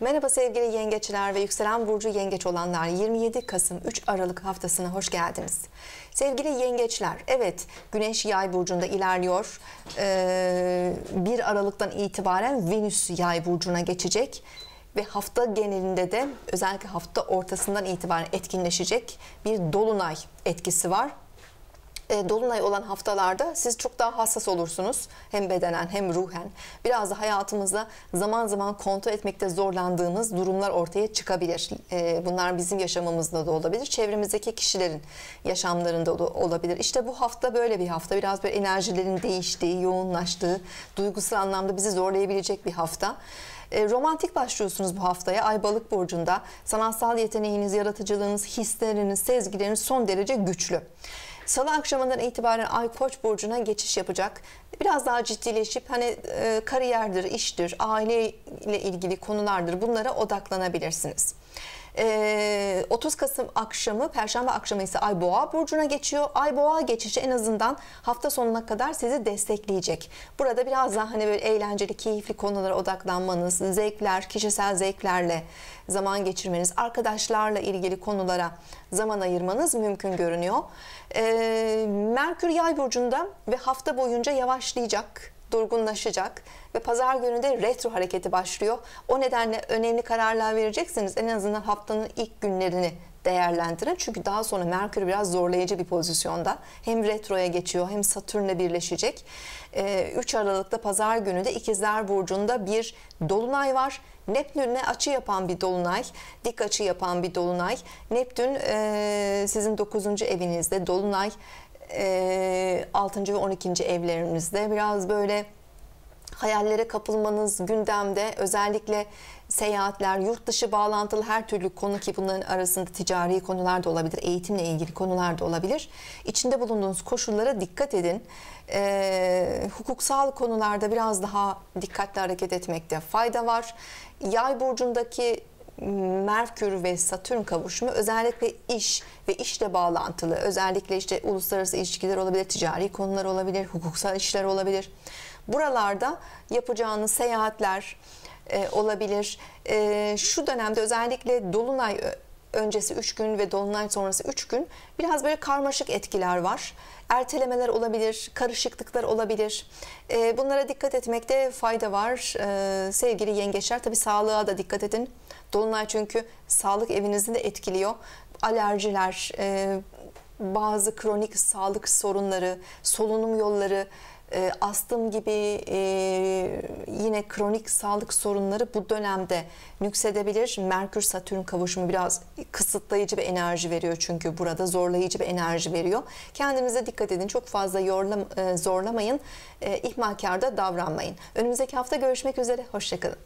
Merhaba sevgili yengeçler ve yükselen burcu yengeç olanlar 27 Kasım 3 Aralık haftasına hoş geldiniz. Sevgili yengeçler evet güneş yay burcunda ilerliyor. Ee, 1 Aralık'tan itibaren Venüs yay burcuna geçecek ve hafta genelinde de özellikle hafta ortasından itibaren etkinleşecek bir dolunay etkisi var. E, dolunay olan haftalarda siz çok daha hassas olursunuz. Hem bedenen hem ruhen. Biraz da hayatımızda zaman zaman kontrol etmekte zorlandığımız durumlar ortaya çıkabilir. E, bunlar bizim yaşamımızda da olabilir. Çevremizdeki kişilerin yaşamlarında da olabilir. İşte bu hafta böyle bir hafta. Biraz böyle enerjilerin değiştiği, yoğunlaştığı, duygusal anlamda bizi zorlayabilecek bir hafta. E, romantik başlıyorsunuz bu haftaya Ay Balık burcunda. Sanatsal yeteneğiniz, yaratıcılığınız, hisleriniz, sezgileriniz son derece güçlü. Salı akşamından itibaren Ay Koç burcuna geçiş yapacak. Biraz daha ciddileşip hani e, kariyerdir, iştir, aileyle ilgili konulardır bunlara odaklanabilirsiniz. 30 ee, Kasım akşamı, Perşembe akşamı ise Ay Boğa burcuna geçiyor. Ay Boğa geçişi en azından hafta sonuna kadar sizi destekleyecek. Burada biraz daha hani böyle eğlenceli, keyifli konulara odaklanmanız, zevkler, kişisel zevklerle zaman geçirmeniz, arkadaşlarla ilgili konulara zaman ayırmanız mümkün görünüyor. Ee, Merkür Yay burcunda ve hafta boyunca yavaşlayacak durgunlaşacak ve pazar günü de retro hareketi başlıyor. O nedenle önemli kararlar vereceksiniz. En azından haftanın ilk günlerini değerlendirin. Çünkü daha sonra Merkür biraz zorlayıcı bir pozisyonda. Hem retroya geçiyor hem Satürn'le birleşecek. 3 ee, Aralık'ta pazar günü de İkizler Burcu'nda bir dolunay var. Neptün'e açı yapan bir dolunay, dik açı yapan bir dolunay. Neptün ee, sizin 9. evinizde dolunay e, ee, 6. ve 12. evlerimizde biraz böyle hayallere kapılmanız gündemde özellikle seyahatler, yurt dışı bağlantılı her türlü konu ki bunların arasında ticari konular da olabilir, eğitimle ilgili konular da olabilir. İçinde bulunduğunuz koşullara dikkat edin. E, hukuksal konularda biraz daha dikkatli hareket etmekte fayda var. Yay burcundaki Merkür ve Satürn kavuşumu özellikle iş ve işle bağlantılı özellikle işte uluslararası ilişkiler olabilir, ticari konular olabilir, hukuksal işler olabilir. Buralarda yapacağınız seyahatler e, olabilir. E, şu dönemde özellikle Dolunay öncesi 3 gün ve dolunay sonrası 3 gün biraz böyle karmaşık etkiler var. Ertelemeler olabilir, karışıklıklar olabilir. Ee, bunlara dikkat etmekte fayda var. Ee, sevgili yengeçler tabii sağlığa da dikkat edin. Dolunay çünkü sağlık evinizi de etkiliyor. Alerjiler, e, bazı kronik sağlık sorunları, solunum yolları, e, astım gibi e, yine kronik sağlık sorunları bu dönemde nüksedebilir. Merkür Satürn kavuşumu biraz kısıtlayıcı bir enerji veriyor çünkü burada zorlayıcı bir enerji veriyor. Kendinize dikkat edin. Çok fazla yorlam, e, zorlamayın. E, ihmalkarda davranmayın. Önümüzdeki hafta görüşmek üzere. Hoşçakalın.